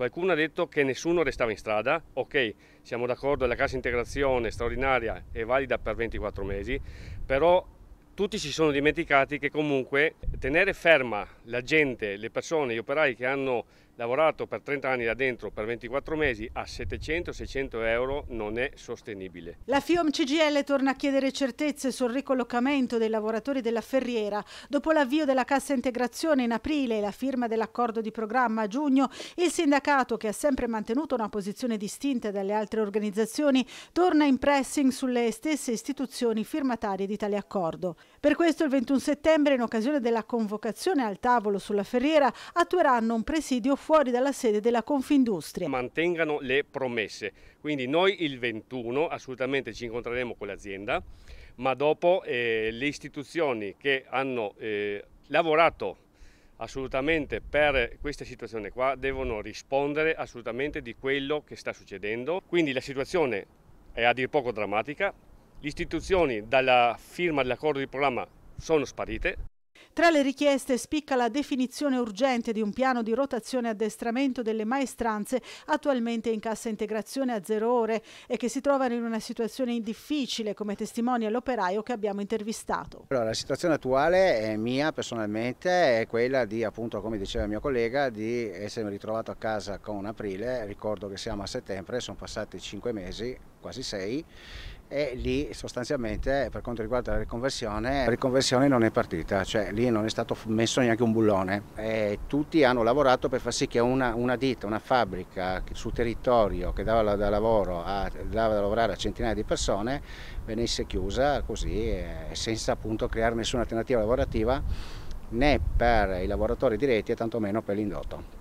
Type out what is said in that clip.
Qualcuno ha detto che nessuno restava in strada, ok, siamo d'accordo, la cassa integrazione straordinaria è valida per 24 mesi, però tutti si sono dimenticati che comunque tenere ferma la gente, le persone, gli operai che hanno lavorato per 30 anni là dentro per 24 mesi a 700-600 euro non è sostenibile. La FIOM CGL torna a chiedere certezze sul ricollocamento dei lavoratori della ferriera. Dopo l'avvio della cassa integrazione in aprile e la firma dell'accordo di programma a giugno, il sindacato, che ha sempre mantenuto una posizione distinta dalle altre organizzazioni, torna in pressing sulle stesse istituzioni firmatarie di tale accordo. Per questo il 21 settembre, in occasione della convocazione al tavolo sulla ferriera, attueranno un presidio fuori fuori dalla sede della Confindustria. Mantengano le promesse, quindi noi il 21 assolutamente ci incontreremo con l'azienda, ma dopo eh, le istituzioni che hanno eh, lavorato assolutamente per questa situazione qua devono rispondere assolutamente di quello che sta succedendo. Quindi la situazione è a dir poco drammatica, le istituzioni dalla firma dell'accordo di programma sono sparite. Tra le richieste spicca la definizione urgente di un piano di rotazione e addestramento delle maestranze attualmente in cassa integrazione a zero ore e che si trovano in una situazione difficile, come testimonia l'operaio che abbiamo intervistato. Allora, la situazione attuale è mia personalmente è quella di, appunto, come diceva il mio collega, di essermi ritrovato a casa con un aprile, ricordo che siamo a settembre, sono passati cinque mesi quasi 6 e lì sostanzialmente eh, per quanto riguarda la riconversione, la riconversione non è partita, cioè lì non è stato messo neanche un bullone. E tutti hanno lavorato per far sì che una, una ditta, una fabbrica sul territorio che dava da, lavoro a, dava da lavorare a centinaia di persone venisse chiusa così senza appunto creare nessuna alternativa lavorativa né per i lavoratori diretti e tantomeno per l'indotto.